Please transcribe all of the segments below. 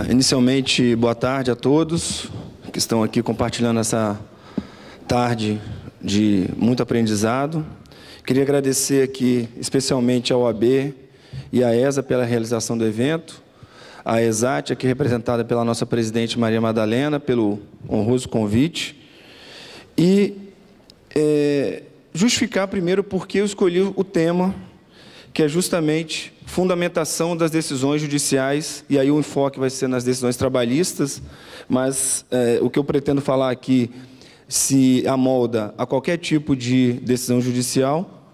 Ah, inicialmente, boa tarde a todos que estão aqui compartilhando essa tarde de muito aprendizado. Queria agradecer aqui especialmente ao AB e à ESA pela realização do evento, à ESAT, aqui representada pela nossa presidente Maria Madalena, pelo honroso convite, e é, justificar primeiro porque eu escolhi o tema, que é justamente fundamentação das decisões judiciais, e aí o enfoque vai ser nas decisões trabalhistas, mas é, o que eu pretendo falar aqui se amolda a qualquer tipo de decisão judicial,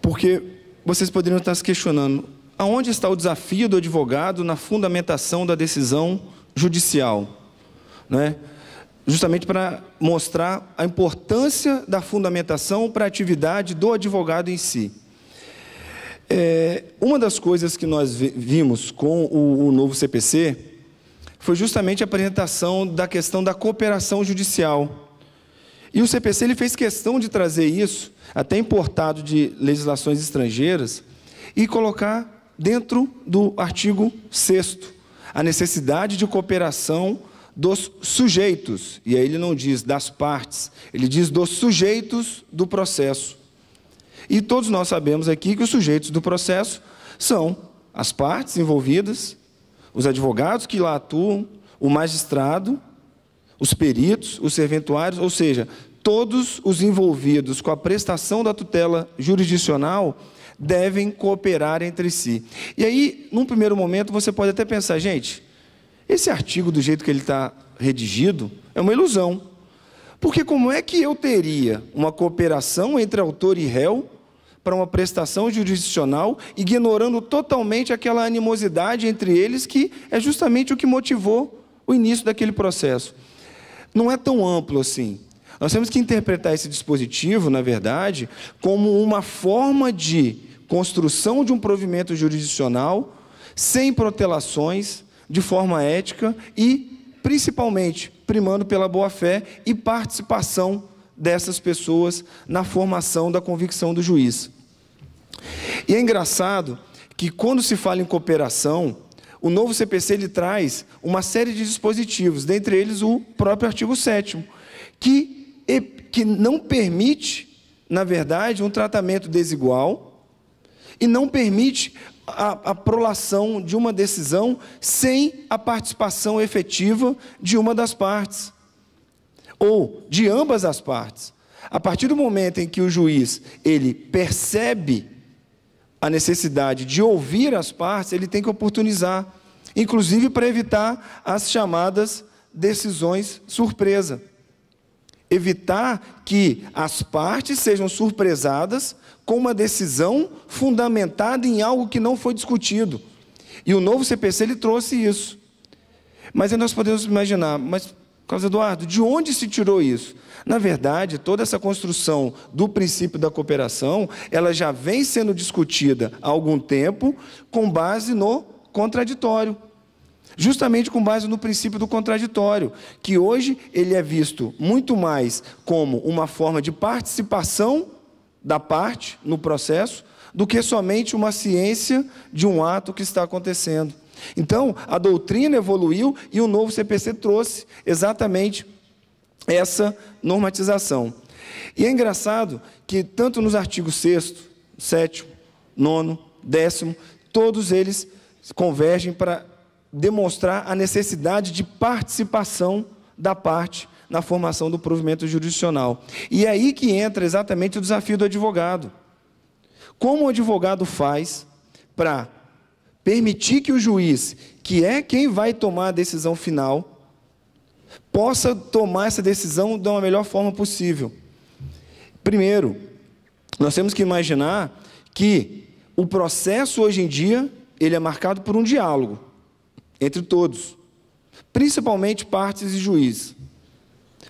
porque vocês poderiam estar se questionando aonde está o desafio do advogado na fundamentação da decisão judicial, né? justamente para mostrar a importância da fundamentação para a atividade do advogado em si. É, uma das coisas que nós vimos com o, o novo CPC foi justamente a apresentação da questão da cooperação judicial. E o CPC ele fez questão de trazer isso, até importado de legislações estrangeiras, e colocar dentro do artigo 6 a necessidade de cooperação dos sujeitos. E aí ele não diz das partes, ele diz dos sujeitos do processo. E todos nós sabemos aqui que os sujeitos do processo são as partes envolvidas, os advogados que lá atuam, o magistrado, os peritos, os serventuários, ou seja, todos os envolvidos com a prestação da tutela jurisdicional devem cooperar entre si. E aí, num primeiro momento, você pode até pensar, gente, esse artigo, do jeito que ele está redigido, é uma ilusão. Porque como é que eu teria uma cooperação entre autor e réu para uma prestação jurisdicional, ignorando totalmente aquela animosidade entre eles, que é justamente o que motivou o início daquele processo. Não é tão amplo assim. Nós temos que interpretar esse dispositivo, na verdade, como uma forma de construção de um provimento jurisdicional sem protelações, de forma ética e, principalmente, primando pela boa-fé e participação dessas pessoas na formação da convicção do juiz. E é engraçado que quando se fala em cooperação, o novo CPC ele traz uma série de dispositivos, dentre eles o próprio artigo 7 que, que não permite, na verdade, um tratamento desigual e não permite a, a prolação de uma decisão sem a participação efetiva de uma das partes, ou de ambas as partes. A partir do momento em que o juiz ele percebe a necessidade de ouvir as partes, ele tem que oportunizar, inclusive para evitar as chamadas decisões surpresa. Evitar que as partes sejam surpresadas com uma decisão fundamentada em algo que não foi discutido. E o novo CPC ele trouxe isso. Mas aí nós podemos imaginar, mas Carlos Eduardo, de onde se tirou isso? Na verdade, toda essa construção do princípio da cooperação, ela já vem sendo discutida há algum tempo com base no contraditório. Justamente com base no princípio do contraditório, que hoje ele é visto muito mais como uma forma de participação da parte no processo do que somente uma ciência de um ato que está acontecendo. Então, a doutrina evoluiu e o novo CPC trouxe exatamente essa normatização. E é engraçado que, tanto nos artigos 6, 7, 9, 10, todos eles convergem para demonstrar a necessidade de participação da parte na formação do provimento jurisdicional. E é aí que entra exatamente o desafio do advogado. Como o advogado faz para permitir que o juiz, que é quem vai tomar a decisão final, possa tomar essa decisão da melhor forma possível. Primeiro, nós temos que imaginar que o processo hoje em dia ele é marcado por um diálogo entre todos, principalmente partes e juízes,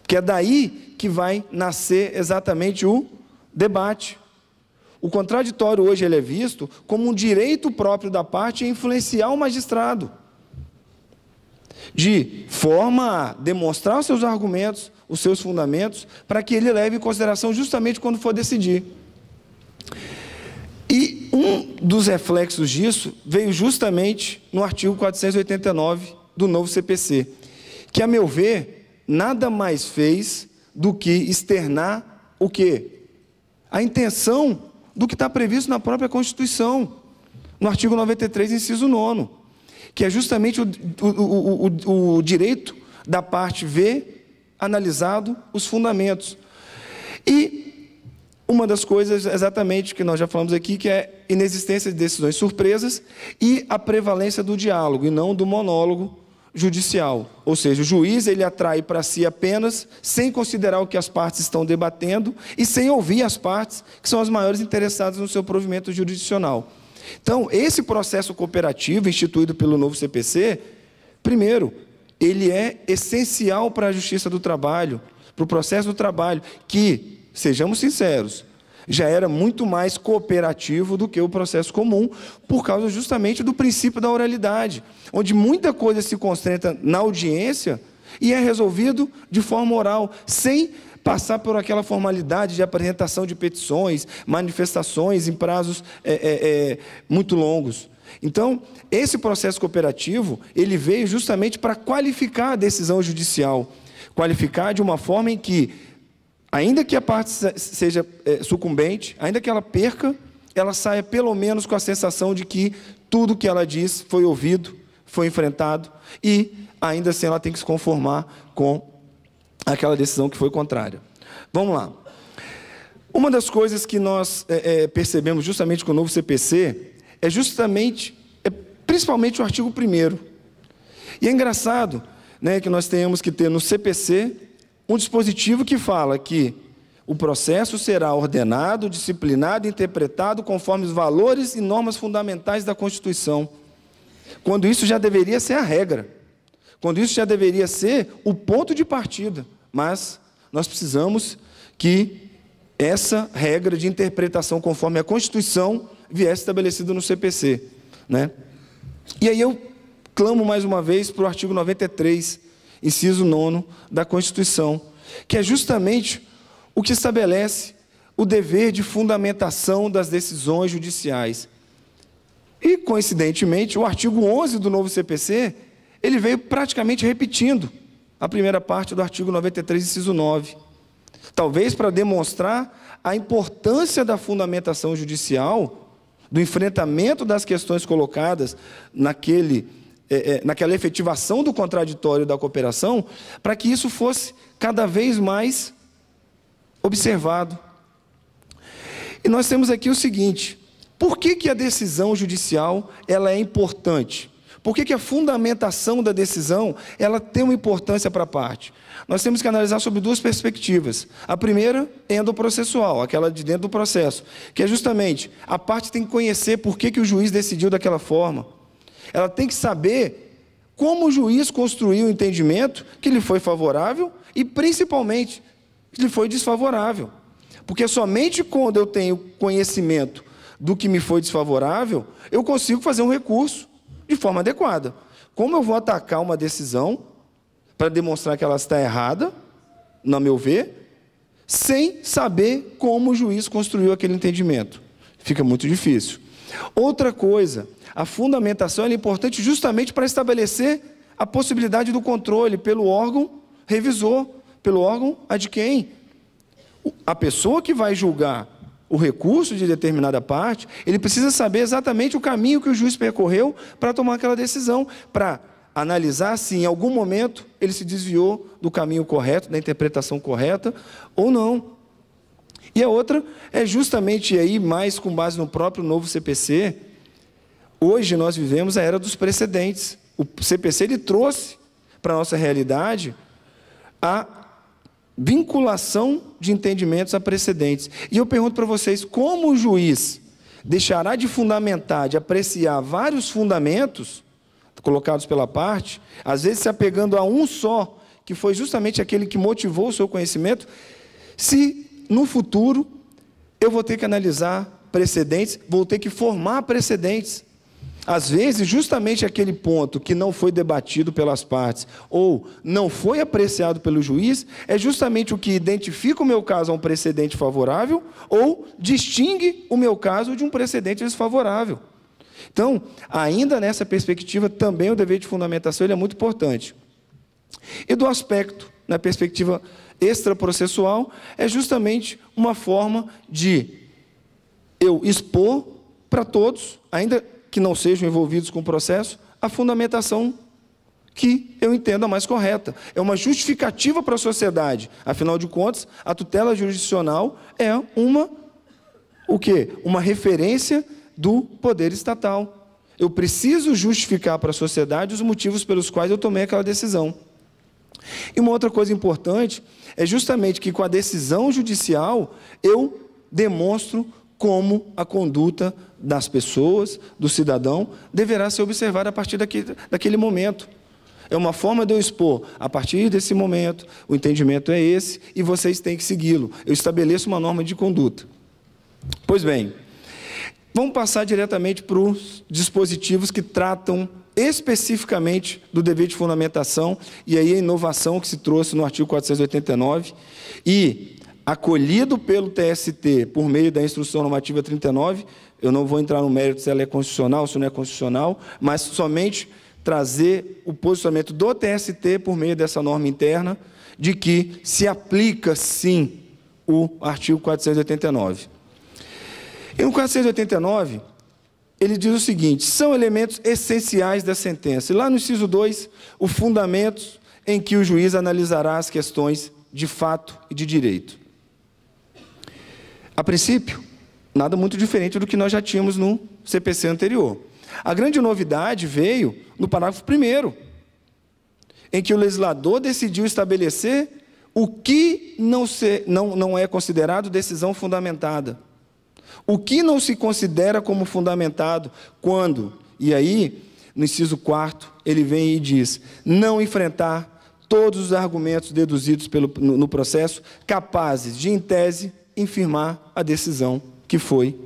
porque é daí que vai nascer exatamente o debate, o contraditório hoje ele é visto como um direito próprio da parte a influenciar o magistrado, de forma a demonstrar os seus argumentos, os seus fundamentos, para que ele leve em consideração justamente quando for decidir. E um dos reflexos disso veio justamente no artigo 489 do novo CPC, que, a meu ver, nada mais fez do que externar o quê? A intenção do que está previsto na própria Constituição, no artigo 93, inciso 9, que é justamente o, o, o, o direito da parte ver analisado os fundamentos. E uma das coisas exatamente que nós já falamos aqui, que é inexistência de decisões surpresas e a prevalência do diálogo e não do monólogo judicial, ou seja, o juiz ele atrai para si apenas, sem considerar o que as partes estão debatendo e sem ouvir as partes que são as maiores interessadas no seu provimento jurisdicional. Então, esse processo cooperativo instituído pelo novo CPC, primeiro, ele é essencial para a justiça do trabalho, para o processo do trabalho, que, sejamos sinceros, já era muito mais cooperativo do que o processo comum, por causa justamente do princípio da oralidade, onde muita coisa se concentra na audiência e é resolvido de forma oral, sem passar por aquela formalidade de apresentação de petições, manifestações em prazos é, é, é, muito longos. Então, esse processo cooperativo ele veio justamente para qualificar a decisão judicial, qualificar de uma forma em que Ainda que a parte seja é, sucumbente, ainda que ela perca, ela saia pelo menos com a sensação de que tudo que ela diz foi ouvido, foi enfrentado e ainda assim ela tem que se conformar com aquela decisão que foi contrária. Vamos lá. Uma das coisas que nós é, é, percebemos justamente com o novo CPC é justamente, é, principalmente o artigo 1. E é engraçado né, que nós tenhamos que ter no CPC um dispositivo que fala que o processo será ordenado, disciplinado e interpretado conforme os valores e normas fundamentais da Constituição. Quando isso já deveria ser a regra, quando isso já deveria ser o ponto de partida, mas nós precisamos que essa regra de interpretação conforme a Constituição viesse estabelecida no CPC, né? E aí eu clamo mais uma vez para o artigo 93, inciso 9 da Constituição, que é justamente o que estabelece o dever de fundamentação das decisões judiciais. E, coincidentemente, o artigo 11 do novo CPC, ele veio praticamente repetindo a primeira parte do artigo 93, inciso 9. Talvez para demonstrar a importância da fundamentação judicial, do enfrentamento das questões colocadas naquele é, é, naquela efetivação do contraditório da cooperação, para que isso fosse cada vez mais observado. E nós temos aqui o seguinte: por que, que a decisão judicial ela é importante? Por que, que a fundamentação da decisão ela tem uma importância para a parte? Nós temos que analisar sobre duas perspectivas. A primeira, endoprocessual, é aquela de dentro do processo, que é justamente a parte tem que conhecer por que, que o juiz decidiu daquela forma. Ela tem que saber como o juiz construiu o entendimento que lhe foi favorável e, principalmente, que lhe foi desfavorável. Porque somente quando eu tenho conhecimento do que me foi desfavorável, eu consigo fazer um recurso de forma adequada. Como eu vou atacar uma decisão para demonstrar que ela está errada, na meu ver, sem saber como o juiz construiu aquele entendimento? Fica muito difícil. Outra coisa, a fundamentação é importante justamente para estabelecer a possibilidade do controle pelo órgão revisor, pelo órgão a de quem? A pessoa que vai julgar o recurso de determinada parte, ele precisa saber exatamente o caminho que o juiz percorreu para tomar aquela decisão, para analisar se em algum momento ele se desviou do caminho correto, da interpretação correta ou não. E a outra é justamente aí, mais com base no próprio novo CPC, hoje nós vivemos a era dos precedentes. O CPC ele trouxe para a nossa realidade a vinculação de entendimentos a precedentes. E eu pergunto para vocês, como o juiz deixará de fundamentar, de apreciar vários fundamentos colocados pela parte, às vezes se apegando a um só, que foi justamente aquele que motivou o seu conhecimento, se no futuro eu vou ter que analisar precedentes, vou ter que formar precedentes. Às vezes, justamente aquele ponto que não foi debatido pelas partes ou não foi apreciado pelo juiz, é justamente o que identifica o meu caso a um precedente favorável ou distingue o meu caso de um precedente desfavorável. Então, ainda nessa perspectiva, também o dever de fundamentação é muito importante. E do aspecto, na perspectiva extraprocessual é justamente uma forma de eu expor para todos, ainda que não sejam envolvidos com o processo, a fundamentação que eu entendo a mais correta. É uma justificativa para a sociedade. Afinal de contas, a tutela jurisdicional é uma o quê? Uma referência do poder estatal. Eu preciso justificar para a sociedade os motivos pelos quais eu tomei aquela decisão. E uma outra coisa importante é justamente que com a decisão judicial eu demonstro como a conduta das pessoas, do cidadão, deverá ser observada a partir daquele, daquele momento. É uma forma de eu expor, a partir desse momento, o entendimento é esse e vocês têm que segui-lo. Eu estabeleço uma norma de conduta. Pois bem, vamos passar diretamente para os dispositivos que tratam especificamente do dever de fundamentação e aí a inovação que se trouxe no artigo 489 e acolhido pelo TST por meio da instrução normativa 39, eu não vou entrar no mérito se ela é constitucional, se não é constitucional, mas somente trazer o posicionamento do TST por meio dessa norma interna de que se aplica sim o artigo 489. E no 489, ele diz o seguinte: são elementos essenciais da sentença. E lá no inciso 2, o fundamento em que o juiz analisará as questões de fato e de direito. A princípio, nada muito diferente do que nós já tínhamos no CPC anterior. A grande novidade veio no parágrafo 1, em que o legislador decidiu estabelecer o que não, não, não é considerado decisão fundamentada o que não se considera como fundamentado quando? E aí, no inciso 4, ele vem e diz: não enfrentar todos os argumentos deduzidos pelo, no, no processo, capazes de, em tese, infirmar a decisão que foi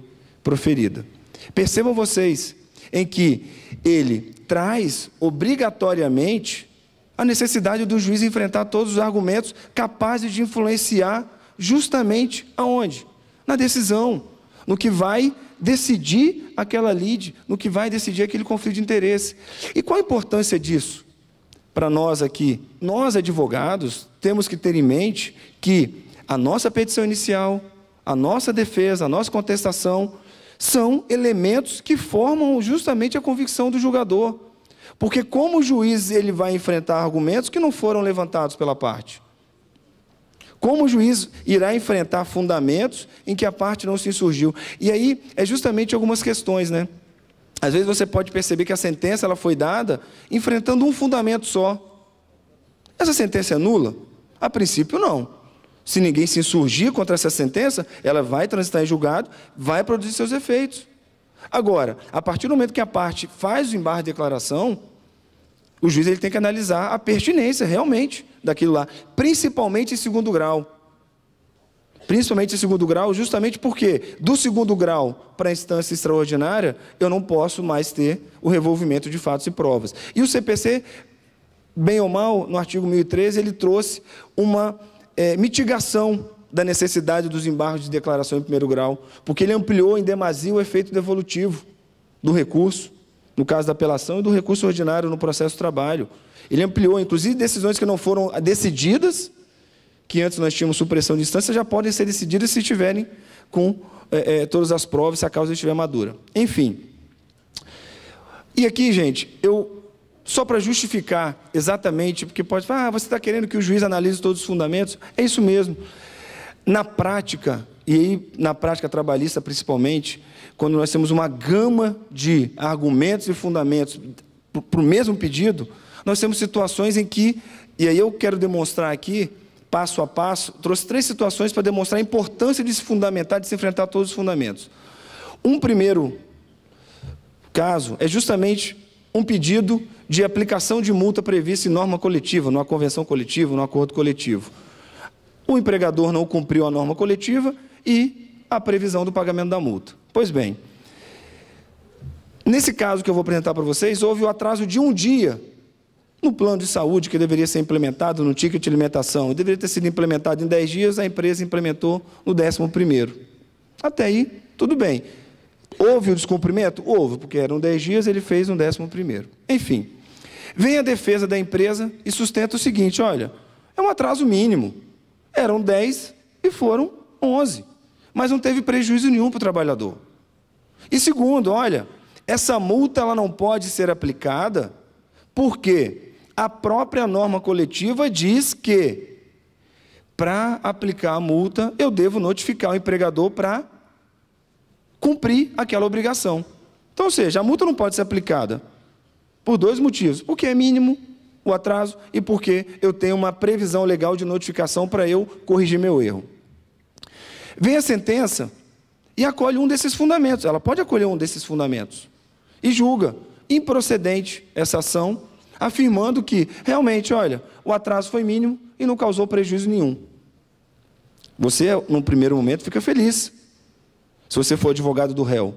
proferida. Percebam vocês em que ele traz obrigatoriamente a necessidade do juiz enfrentar todos os argumentos capazes de influenciar justamente aonde? Na decisão no que vai decidir aquela lead, no que vai decidir aquele conflito de interesse. E qual a importância disso para nós aqui? Nós, advogados, temos que ter em mente que a nossa petição inicial, a nossa defesa, a nossa contestação são elementos que formam justamente a convicção do julgador. Porque como o juiz ele vai enfrentar argumentos que não foram levantados pela parte? Como o juiz irá enfrentar fundamentos em que a parte não se insurgiu? E aí é justamente algumas questões, né? Às vezes você pode perceber que a sentença ela foi dada enfrentando um fundamento só. Essa sentença é nula? A princípio, não. Se ninguém se insurgir contra essa sentença, ela vai transitar em julgado, vai produzir seus efeitos. Agora, a partir do momento que a parte faz o embargo de declaração, o juiz ele tem que analisar a pertinência realmente daquilo lá, principalmente em segundo grau. Principalmente em segundo grau, justamente porque do segundo grau para a instância extraordinária, eu não posso mais ter o revolvimento de fatos e provas. E o CPC, bem ou mal, no artigo 1013, ele trouxe uma é, mitigação da necessidade dos embargos de declaração em primeiro grau, porque ele ampliou em demasia o efeito devolutivo do recurso no caso da apelação, e do recurso ordinário no processo de trabalho. Ele ampliou, inclusive, decisões que não foram decididas, que antes nós tínhamos supressão de instância, já podem ser decididas se estiverem com é, é, todas as provas, se a causa estiver madura. Enfim. E aqui, gente, eu só para justificar exatamente, porque pode falar, ah, você está querendo que o juiz analise todos os fundamentos? É isso mesmo. Na prática, e aí, na prática trabalhista, principalmente, quando nós temos uma gama de argumentos e fundamentos para o mesmo pedido, nós temos situações em que, e aí eu quero demonstrar aqui, passo a passo, trouxe três situações para demonstrar a importância de se fundamentar, de se enfrentar todos os fundamentos. Um primeiro caso é justamente um pedido de aplicação de multa prevista em norma coletiva, numa convenção coletiva, num acordo coletivo. O empregador não cumpriu a norma coletiva e a previsão do pagamento da multa. Pois bem, nesse caso que eu vou apresentar para vocês, houve o atraso de um dia no plano de saúde que deveria ser implementado no ticket de alimentação. Deveria ter sido implementado em 10 dias, a empresa implementou no 11 Até aí, tudo bem. Houve o descumprimento? Houve, porque eram 10 dias, ele fez no 11 Enfim, vem a defesa da empresa e sustenta o seguinte, olha, é um atraso mínimo. Eram 10 e foram 11 mas não teve prejuízo nenhum para o trabalhador. E segundo, olha, essa multa ela não pode ser aplicada porque a própria norma coletiva diz que para aplicar a multa, eu devo notificar o empregador para cumprir aquela obrigação. Então, ou seja, a multa não pode ser aplicada por dois motivos: porque é mínimo o atraso e porque eu tenho uma previsão legal de notificação para eu corrigir meu erro. Vem a sentença e acolhe um desses fundamentos. Ela pode acolher um desses fundamentos. E julga improcedente essa ação, afirmando que realmente, olha, o atraso foi mínimo e não causou prejuízo nenhum. Você, num primeiro momento, fica feliz. Se você for advogado do réu,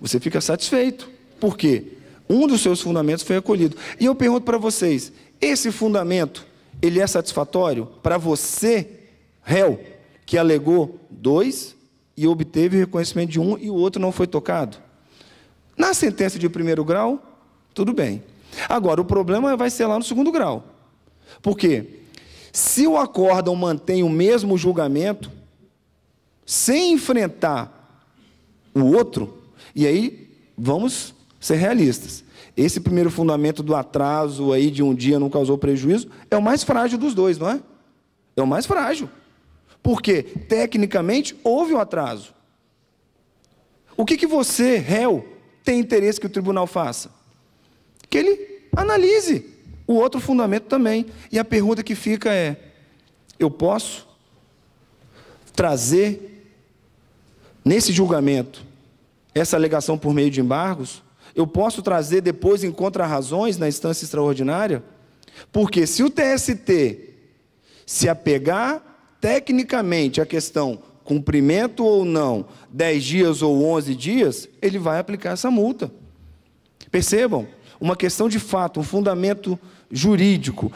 você fica satisfeito. Por quê? Um dos seus fundamentos foi acolhido. E eu pergunto para vocês: esse fundamento, ele é satisfatório para você, réu? que alegou dois e obteve o reconhecimento de um e o outro não foi tocado? Na sentença de primeiro grau, tudo bem. Agora, o problema vai ser lá no segundo grau. Por quê? Se o acórdão mantém o mesmo julgamento, sem enfrentar o outro, e aí vamos ser realistas. Esse primeiro fundamento do atraso aí de um dia não causou prejuízo é o mais frágil dos dois, não é? É o mais frágil. Porque, tecnicamente, houve um atraso. O que, que você, réu, tem interesse que o tribunal faça? Que ele analise o outro fundamento também. E a pergunta que fica é: eu posso trazer nesse julgamento essa alegação por meio de embargos? Eu posso trazer depois em contrarrazões na instância extraordinária? Porque se o TST se apegar tecnicamente a questão cumprimento ou não, 10 dias ou 11 dias, ele vai aplicar essa multa. Percebam? Uma questão de fato, um fundamento jurídico.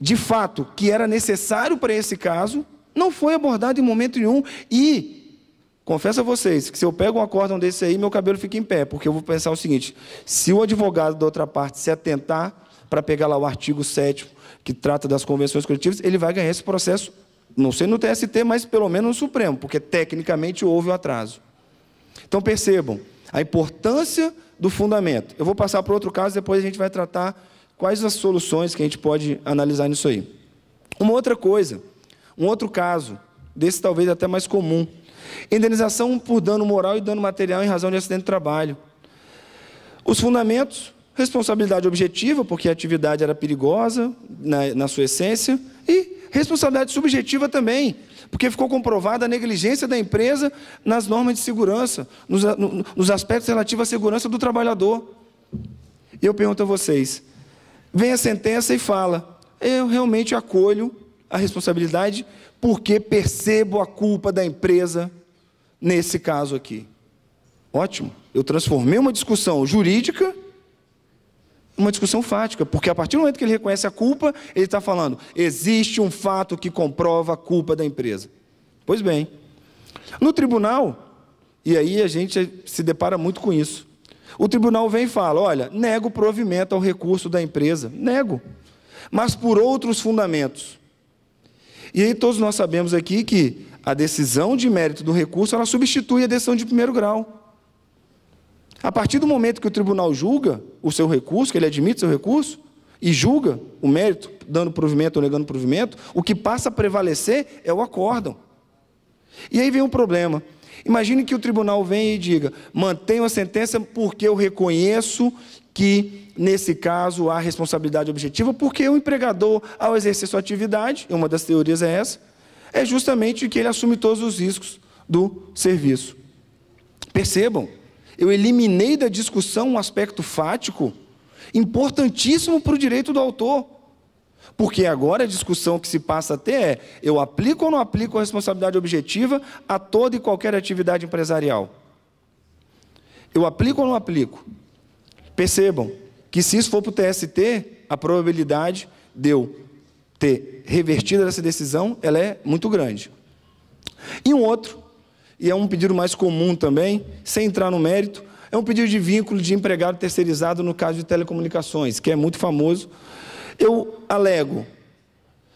De fato, que era necessário para esse caso, não foi abordado em momento nenhum. E, confesso a vocês, que se eu pego um acórdão desse aí, meu cabelo fica em pé, porque eu vou pensar o seguinte: se o advogado da outra parte se atentar para pegar lá o artigo 7 que trata das convenções coletivas, ele vai ganhar esse processo não sei no TST, mas pelo menos no Supremo, porque tecnicamente houve o atraso. Então percebam a importância do fundamento. Eu vou passar para outro caso, depois a gente vai tratar quais as soluções que a gente pode analisar nisso aí. Uma outra coisa, um outro caso, desse talvez até mais comum, indenização por dano moral e dano material em razão de acidente de trabalho. Os fundamentos Responsabilidade objetiva, porque a atividade era perigosa na, né, na sua essência. E responsabilidade subjetiva também, porque ficou comprovada a negligência da empresa nas normas de segurança, nos, nos aspectos relativos à segurança do trabalhador. E eu pergunto a vocês: vem a sentença e fala, eu realmente acolho a responsabilidade porque percebo a culpa da empresa nesse caso aqui. Ótimo, eu transformei uma discussão jurídica uma discussão fática, porque a partir do momento que ele reconhece a culpa, ele está falando: existe um fato que comprova a culpa da empresa. Pois bem, no tribunal, e aí a gente se depara muito com isso. O tribunal vem e fala: olha, nego provimento ao recurso da empresa, nego, mas por outros fundamentos. E aí todos nós sabemos aqui que a decisão de mérito do recurso ela substitui a decisão de primeiro grau. A partir do momento que o tribunal julga o seu recurso, que ele admite o seu recurso, e julga o mérito, dando provimento ou negando provimento, o que passa a prevalecer é o acórdão. E aí vem um problema. Imagine que o tribunal venha e diga: mantenho a sentença porque eu reconheço que, nesse caso, há responsabilidade objetiva, porque o empregador, ao exercer sua atividade, e uma das teorias é essa, é justamente que ele assume todos os riscos do serviço. Percebam, eu eliminei da discussão um aspecto fático importantíssimo para o direito do autor. Porque agora a discussão que se passa até é: eu aplico ou não aplico a responsabilidade objetiva a toda e qualquer atividade empresarial? Eu aplico ou não aplico? Percebam que se isso for para o TST, a probabilidade de eu ter revertido essa decisão ela é muito grande. E um outro e é um pedido mais comum também, sem entrar no mérito, é um pedido de vínculo de empregado terceirizado no caso de telecomunicações, que é muito famoso. Eu alego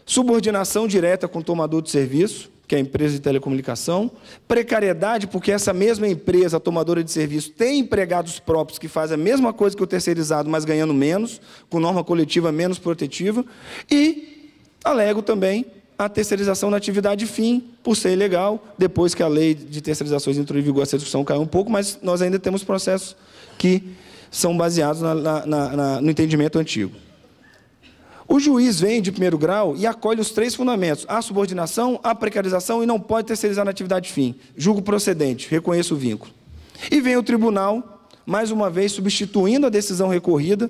subordinação direta com o tomador de serviço, que é a empresa de telecomunicação, precariedade, porque essa mesma empresa, a tomadora de serviço, tem empregados próprios que fazem a mesma coisa que o terceirizado, mas ganhando menos, com norma coletiva menos protetiva, e alego também a terceirização na atividade fim, por ser ilegal, depois que a lei de terceirizações entrou em vigor, essa discussão caiu um pouco, mas nós ainda temos processos que são baseados na, na, na, no entendimento antigo. O juiz vem de primeiro grau e acolhe os três fundamentos: a subordinação, a precarização e não pode terceirizar na atividade fim. Julgo procedente, reconheço o vínculo. E vem o tribunal, mais uma vez substituindo a decisão recorrida,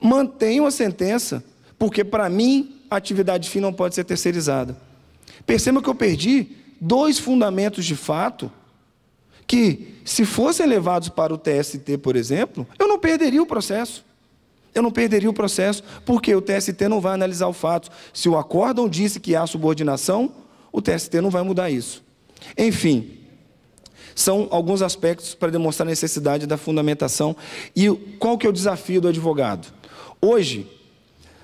mantém uma sentença porque para mim a atividade fim não pode ser terceirizada. Perceba que eu perdi dois fundamentos de fato que, se fossem levados para o TST, por exemplo, eu não perderia o processo. Eu não perderia o processo, porque o TST não vai analisar o fato. Se o acórdão disse que há subordinação, o TST não vai mudar isso. Enfim, são alguns aspectos para demonstrar a necessidade da fundamentação e qual que é o desafio do advogado. Hoje,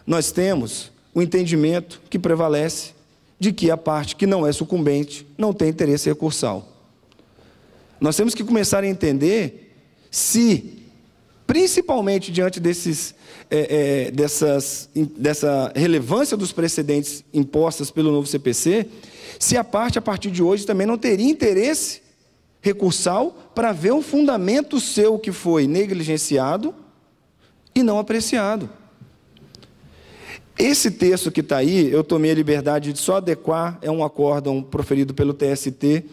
nós temos o entendimento que prevalece de que a parte que não é sucumbente não tem interesse recursal. Nós temos que começar a entender se, principalmente diante desses, é, é, dessas, dessa relevância dos precedentes impostas pelo novo CPC, se a parte a partir de hoje também não teria interesse recursal para ver um fundamento seu que foi negligenciado e não apreciado. Esse texto que está aí, eu tomei a liberdade de só adequar, é um acórdão proferido pelo TST,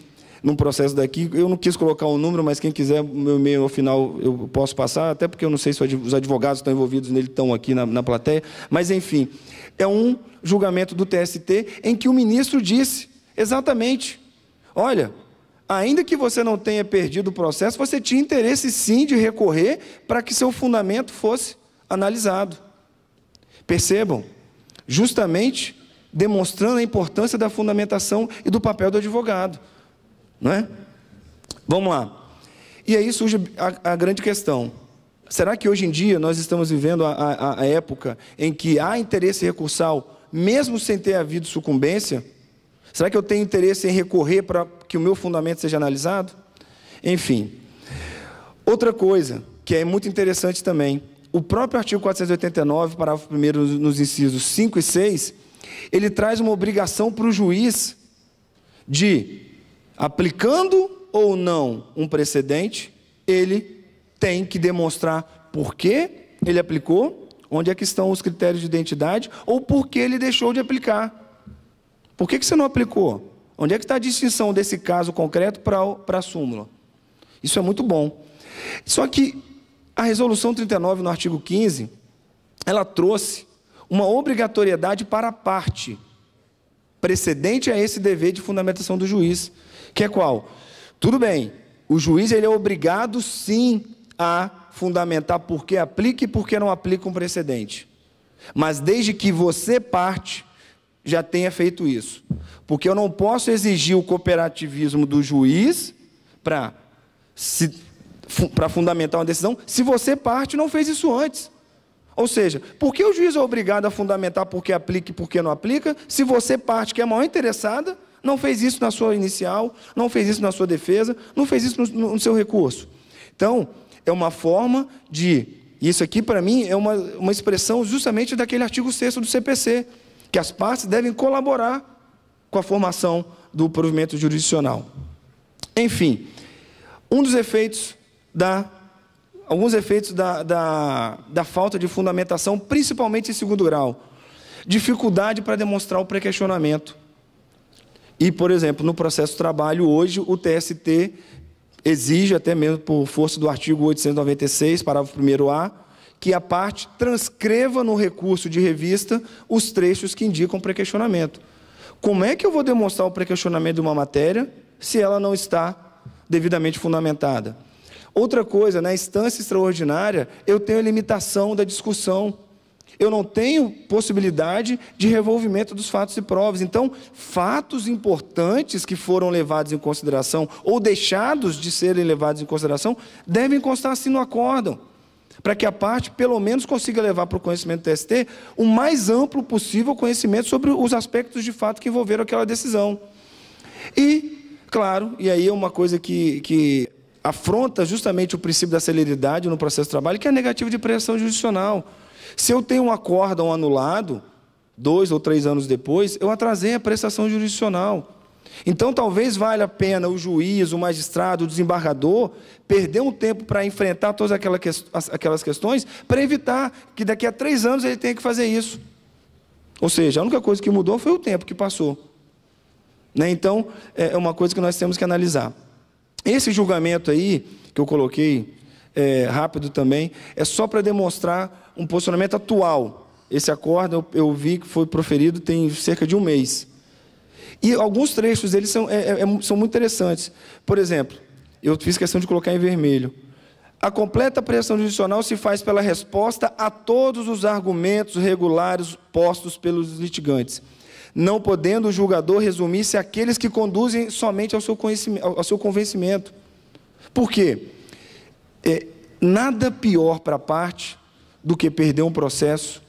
num processo daqui. Eu não quis colocar um número, mas quem quiser, meu e-mail ao final eu posso passar, até porque eu não sei se os advogados estão envolvidos nele, estão aqui na, na plateia. Mas, enfim, é um julgamento do TST em que o ministro disse exatamente: olha, ainda que você não tenha perdido o processo, você tinha interesse sim de recorrer para que seu fundamento fosse analisado. Percebam, justamente demonstrando a importância da fundamentação e do papel do advogado, não é? Vamos lá. E aí surge a, a grande questão: será que hoje em dia nós estamos vivendo a, a, a época em que há interesse recursal, mesmo sem ter havido sucumbência? Será que eu tenho interesse em recorrer para que o meu fundamento seja analisado? Enfim. Outra coisa que é muito interessante também o próprio artigo 489, parágrafo 1 nos incisos 5 e 6, ele traz uma obrigação para o juiz de, aplicando ou não um precedente, ele tem que demonstrar por que ele aplicou, onde é que estão os critérios de identidade, ou por que ele deixou de aplicar. Por que, que você não aplicou? Onde é que está a distinção desse caso concreto para a súmula? Isso é muito bom. Só que a resolução 39 no artigo 15, ela trouxe uma obrigatoriedade para a parte precedente a esse dever de fundamentação do juiz, que é qual? Tudo bem, o juiz ele é obrigado sim a fundamentar porque aplica e porque não aplica um precedente. Mas desde que você parte já tenha feito isso. Porque eu não posso exigir o cooperativismo do juiz para se para fundamentar uma decisão se você, parte, não fez isso antes. Ou seja, por que o juiz é obrigado a fundamentar porque aplica e porque não aplica, se você, parte, que é a maior interessada, não fez isso na sua inicial, não fez isso na sua defesa, não fez isso no, no seu recurso? Então, é uma forma de. Isso aqui, para mim, é uma, uma expressão justamente daquele artigo 6 do CPC, que as partes devem colaborar com a formação do provimento jurisdicional. Enfim, um dos efeitos da alguns efeitos da, da, da falta de fundamentação, principalmente em segundo grau. Dificuldade para demonstrar o pré-questionamento. E, por exemplo, no processo de trabalho, hoje, o TST exige, até mesmo por força do artigo 896, parágrafo 1A, que a parte transcreva no recurso de revista os trechos que indicam pré-questionamento. Como é que eu vou demonstrar o pré-questionamento de uma matéria se ela não está devidamente fundamentada? Outra coisa, na instância extraordinária, eu tenho a limitação da discussão. Eu não tenho possibilidade de revolvimento dos fatos e provas. Então, fatos importantes que foram levados em consideração ou deixados de serem levados em consideração devem constar assim no acórdão, para que a parte, pelo menos, consiga levar para o conhecimento do TST o mais amplo possível conhecimento sobre os aspectos de fato que envolveram aquela decisão. E, claro, e aí é uma coisa que, que afronta justamente o princípio da celeridade no processo de trabalho, que é negativo de pressão judicial. Se eu tenho um acórdão anulado, dois ou três anos depois, eu atrasei a prestação jurisdicional. Então, talvez valha a pena o juiz, o magistrado, o desembargador perder um tempo para enfrentar todas aquelas questões, para evitar que daqui a três anos ele tenha que fazer isso. Ou seja, a única coisa que mudou foi o tempo que passou. Né? Então, é, é uma coisa que nós temos que analisar. Esse julgamento aí, que eu coloquei é, rápido também, é só para demonstrar um posicionamento atual. Esse acordo eu, eu, vi que foi proferido tem cerca de um mês. E alguns trechos dele são, é, é, é são muito interessantes. Por exemplo, eu fiz questão de colocar em vermelho. A completa pressão judicial se faz pela resposta a todos os argumentos regulares postos pelos litigantes não podendo o julgador resumir-se àqueles que conduzem somente ao seu, conhecimento, ao seu convencimento. Por quê? É, nada pior para a parte do que perder um processo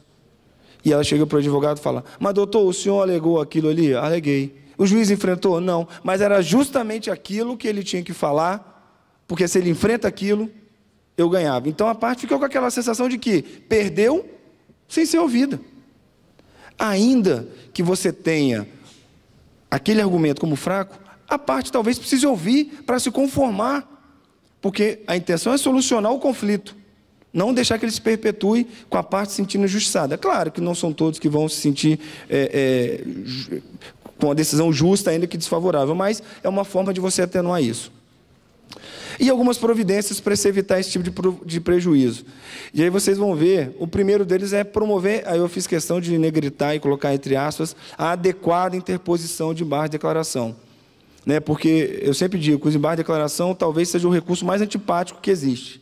e ela chega para o advogado e fala: Mas doutor, o senhor alegou aquilo ali? Aleguei. O juiz enfrentou? Não. Mas era justamente aquilo que ele tinha que falar, porque se ele enfrenta aquilo, eu ganhava. Então a parte ficou com aquela sensação de que perdeu sem ser ouvida. Ainda que você tenha aquele argumento como fraco, a parte talvez precise ouvir para se conformar, porque a intenção é solucionar o conflito, não deixar que ele se perpetue com a parte sentindo injustiçada. Claro que não são todos que vão se sentir é, é, com a decisão justa, ainda que desfavorável, mas é uma forma de você atenuar isso e algumas providências para se evitar esse tipo de, prejuízo. E aí vocês vão ver, o primeiro deles é promover, aí eu fiz questão de negritar e colocar entre aspas, a adequada interposição de embargo de declaração. Né? Porque eu sempre digo que os embargos de declaração talvez seja o recurso mais antipático que existe.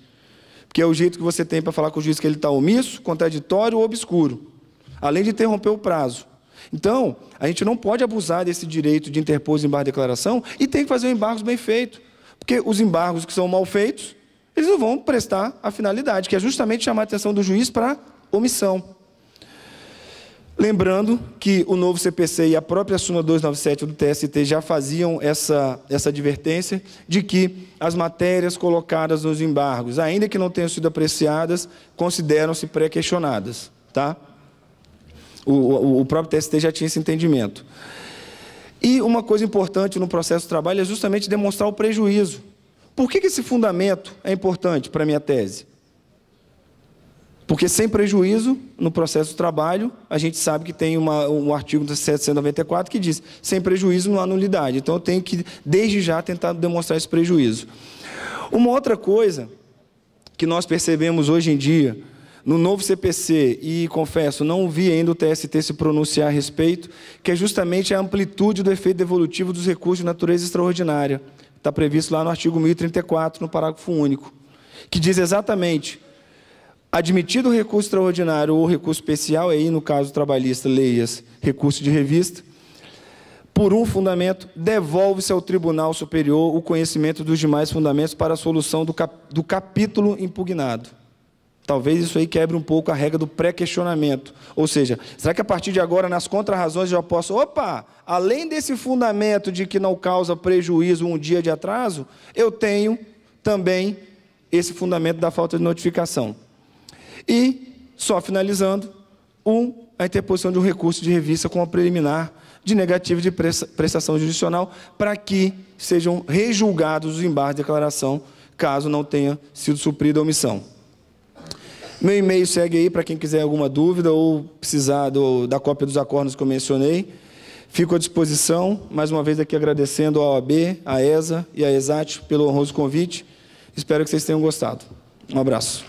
Porque é o jeito que você tem para falar com o juiz que ele está omisso, contraditório ou obscuro, além de interromper o prazo. Então, a gente não pode abusar desse direito de interpor de embargos de declaração e tem que fazer o embargo bem feito. Porque os embargos que são mal feitos, eles não vão prestar a finalidade, que é justamente chamar a atenção do juiz para omissão. Lembrando que o novo CPC e a própria Suna 297 do TST já faziam essa, essa advertência de que as matérias colocadas nos embargos, ainda que não tenham sido apreciadas, consideram-se pré-questionadas. Tá? O, o, o próprio TST já tinha esse entendimento. E uma coisa importante no processo de trabalho é justamente demonstrar o prejuízo. Por que, esse fundamento é importante para a minha tese? Porque sem prejuízo, no processo de trabalho, a gente sabe que tem uma, um artigo do 794 que diz sem prejuízo não há nulidade. Então eu tenho que, desde já, tentar demonstrar esse prejuízo. Uma outra coisa que nós percebemos hoje em dia no novo CPC, e confesso, não vi ainda o TST se pronunciar a respeito, que é justamente a amplitude do efeito evolutivo dos recursos de natureza extraordinária. Está previsto lá no artigo 1034, no parágrafo único, que diz exatamente, admitido o recurso extraordinário ou recurso especial, aí no caso trabalhista, leias, recurso de revista, por um fundamento, devolve-se ao Tribunal Superior o conhecimento dos demais fundamentos para a solução do, cap do capítulo impugnado. Talvez isso aí quebre um pouco a regra do pré-questionamento. Ou seja, será que a partir de agora, nas contrarrazões, já posso. Opa! Além desse fundamento de que não causa prejuízo um dia de atraso, eu tenho também esse fundamento da falta de notificação. E, só finalizando, um, a interposição de um recurso de revista com a preliminar de negativo de prestação judicial para que sejam rejulgados os embargos de declaração, caso não tenha sido suprida a omissão. Meu e-mail segue aí para quem quiser alguma dúvida ou precisar do, da cópia dos acordos que eu mencionei. Fico à disposição, mais uma vez aqui agradecendo ao AB, à ESA e à ESAT pelo honroso convite. Espero que vocês tenham gostado. Um abraço.